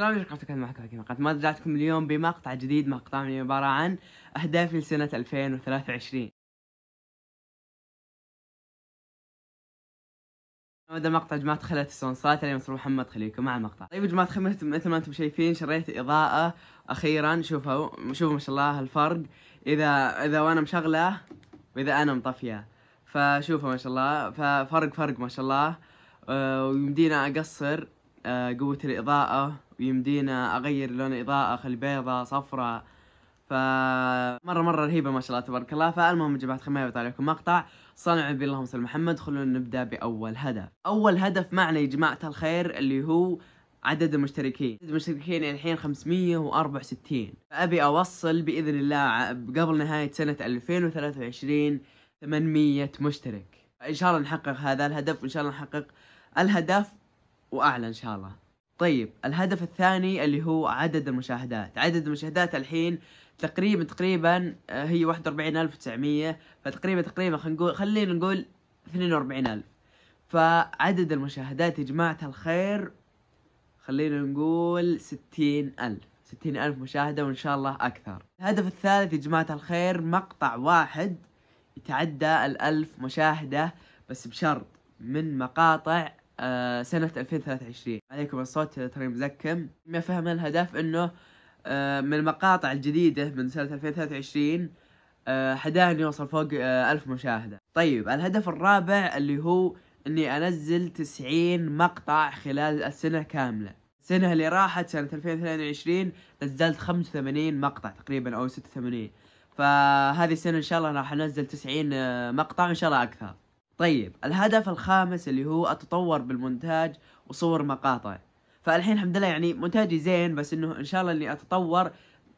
السلام عليكم ورحمة الله وبركاته، هذه المقاطع ما رجعتكم اليوم بمقطع جديد مقطع يعني عبارة عن أهدافي لسنة 2023 هذا مقطع جماعة خلت السونسات اليوم مصر محمد خليكم مع المقطع طيب يا جماعة خلت مثل ما انتم شايفين شريت إضاءة أخيرا شوفوا شوفوا ما شاء الله الفرق إذا إذا وأنا مشغلة وإذا أنا مطفية فشوفوا ما شاء الله ففرق فرق ما شاء الله آه، ويمدينا أقصر آه، قوة الإضاءة ويمدينا أغير لون الإضاءة خلي بيضة صفراء فمرة مرة رهيبة ما شاء الله تبارك الله فالمهم يا جماعة خماية بطلع لكم مقطع صنع النبي اللهم صل محمد خلونا نبدأ بأول هدف أول هدف معنا يا جماعة الخير اللي هو عدد المشتركين عدد المشتركين الحين 564 فأبي أوصل بإذن الله قبل نهاية سنة 2023 800 مشترك إن شاء الله نحقق هذا الهدف وإن شاء الله نحقق الهدف واعلى ان شاء الله طيب الهدف الثاني اللي هو عدد المشاهدات عدد المشاهدات الحين تقريبا تقريبا آه، هي 41900 ألف وتسعمية فتقريبا تقريبا خلينا نقول خلينا نقول 42000. ألف فعدد المشاهدات يا جماعة الخير خلينا نقول ستين ألف ستين ألف مشاهدة وإن شاء الله أكثر الهدف الثالث يا جماعة الخير مقطع واحد يتعدى الألف مشاهدة بس بشرط من مقاطع آه، سنة 2023 عليكم الصوت ترى مزكم ما فهم الهدف انه آه، من المقاطع الجديدة من سنة 2023 آه حدايا يوصل فوق آه، ألف مشاهدة طيب الهدف الرابع اللي هو اني انزل 90 مقطع خلال السنة كاملة السنة اللي راحت سنة 2022 نزلت 85 مقطع تقريبا او 86 فهذه السنة ان شاء الله راح انزل 90 مقطع ان شاء الله اكثر طيب الهدف الخامس اللي هو اتطور بالمونتاج وصور مقاطع فالحين الحمد لله يعني مونتاجي زين بس انه ان شاء الله اني اتطور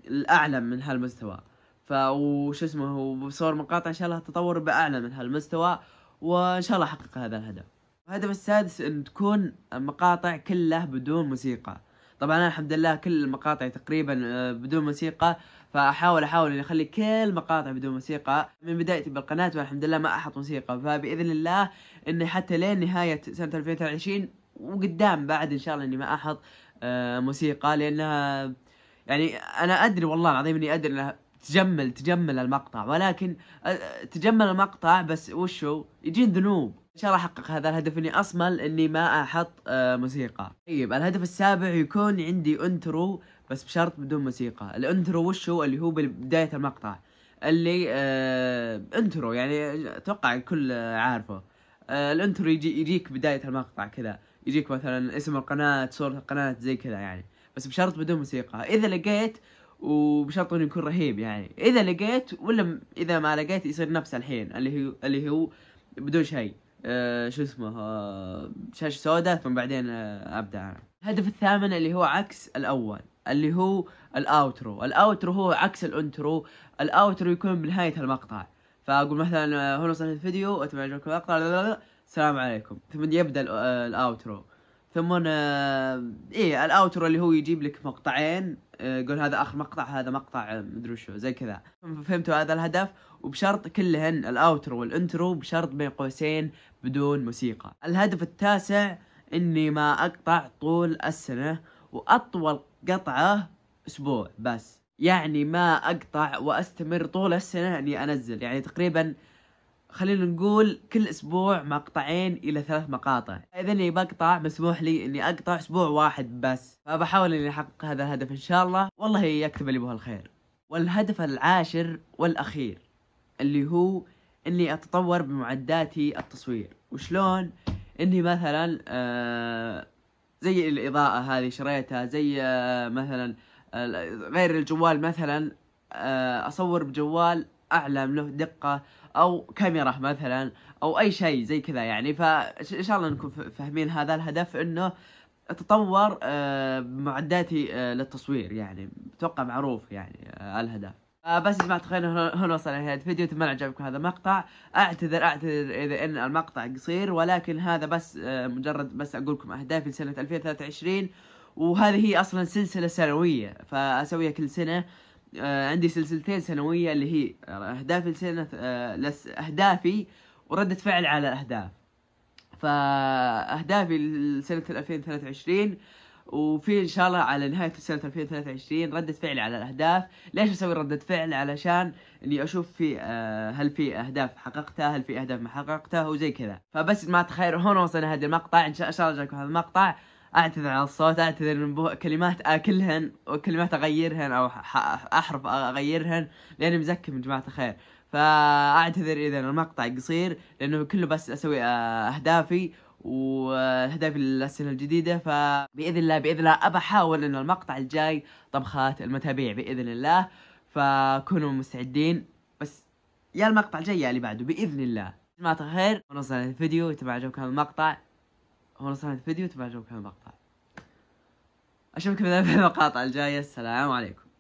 الاعلى من هالمستوى ف وش اسمه وبصور مقاطع ان شاء الله اتطور باعلى من هالمستوى وان شاء الله احقق هذا الهدف الهدف السادس ان تكون مقاطع كلها بدون موسيقى طبعا انا الحمد لله كل مقاطعي تقريبا آه، بدون موسيقى فاحاول احاول اني اخلي كل مقاطع بدون موسيقى من بدايتي بالقناه والحمد لله ما احط موسيقى فباذن الله اني حتى لين نهايه سنه 2023 وقدام بعد ان شاء الله اني ما احط آه، موسيقى لانها يعني انا ادري والله العظيم اني ادري انها تجمل تجمل المقطع ولكن آه، تجمل المقطع بس وشو يجين ذنوب ان شاء الله احقق هذا الهدف اني اصمل اني ما احط آه، موسيقى طيب الهدف السابع يكون عندي انترو بس بشرط بدون موسيقى الانترو وش هو اللي هو بداية المقطع اللي آه، انترو يعني اتوقع الكل عارفه آه، الانترو يجي يجيك بداية المقطع كذا يجيك مثلا اسم القناة صورة القناة زي كذا يعني بس بشرط بدون موسيقى اذا لقيت وبشرط انه يكون رهيب يعني اذا لقيت ولا اذا ما لقيت يصير نفس الحين اللي هو اللي هو بدون شيء آه، شو اسمه آه، شاشه سوداء ثم بعدين آه ابدا الهدف الثامن اللي هو عكس الاول اللي هو الاوترو الاوترو هو عكس الانترو الاوترو يكون بنهايه المقطع فاقول مثلا آه، هنا وصلت الفيديو اتمنى يعجبكم المقطع السلام عليكم ثم يبدا الاوترو ثم ايه الاوترو اللي هو يجيب لك مقطعين آه، يقول هذا اخر مقطع هذا مقطع آه، مدري شو زي كذا فهمتوا هذا الهدف وبشرط كلهن الاوترو والانترو بشرط بين قوسين بدون موسيقى الهدف التاسع اني ما اقطع طول السنه واطول قطعه اسبوع بس يعني ما اقطع واستمر طول السنه اني انزل يعني تقريبا خلينا نقول كل اسبوع مقطعين الى ثلاث مقاطع اذا اني بقطع مسموح لي اني اقطع اسبوع واحد بس فبحاول اني احقق هذا الهدف ان شاء الله والله يكتب لي به الخير والهدف العاشر والاخير اللي هو اني اتطور بمعداتي التصوير وشلون اني مثلا آه زي الاضاءه هذه شريتها زي آه مثلا آه غير الجوال مثلا آه اصور بجوال اعلى له دقه او كاميرا مثلا او اي شيء زي كذا يعني فان شاء الله انكم فاهمين هذا الهدف انه تطور آه، معداتي آه، للتصوير يعني اتوقع معروف يعني آه، الهدف بس يا جماعه هنا وصلنا لنهايه الفيديو اتمنى عجبكم هذا المقطع اعتذر اعتذر اذا ان المقطع قصير ولكن هذا بس مجرد بس اقول لكم اهدافي لسنه 2023 وهذه هي اصلا سلسله سنويه فاسويها كل سنه آه، عندي سلسلتين سنويه اللي هي آه، اهدافي لسنه آه، اهدافي وردة فعل على الاهداف فاهدافي لسنه 2023 وفي ان شاء الله على نهايه سنه 2023 رده فعل على الاهداف ليش اسوي رده فعل علشان اني اشوف في أه هل في اهداف حققتها هل في اهداف ما حققتها وزي كذا فبس ما تخيروا هون وصلنا هذا المقطع ان شاء الله جاكم هذا المقطع اعتذر على الصوت اعتذر من بو... كلمات اكلهن وكلمات اغيرهن او ح... احرف اغيرهن لاني مزكم يا جماعه الخير فاعتذر اذا المقطع قصير لانه كله بس اسوي آه، اهدافي واهدافي للسنه الجديده فباذن الله باذن الله ابى احاول ان المقطع الجاي طبخات المتابيع باذن الله فكونوا مستعدين بس يا المقطع الجاي يا اللي بعده باذن الله جماعه الخير ونوصل الفيديو اذا عجبكم المقطع اول صراحة الفيديو تبع اجاوبكم المقطع اشوفكم في المقاطع الجايه السلام عليكم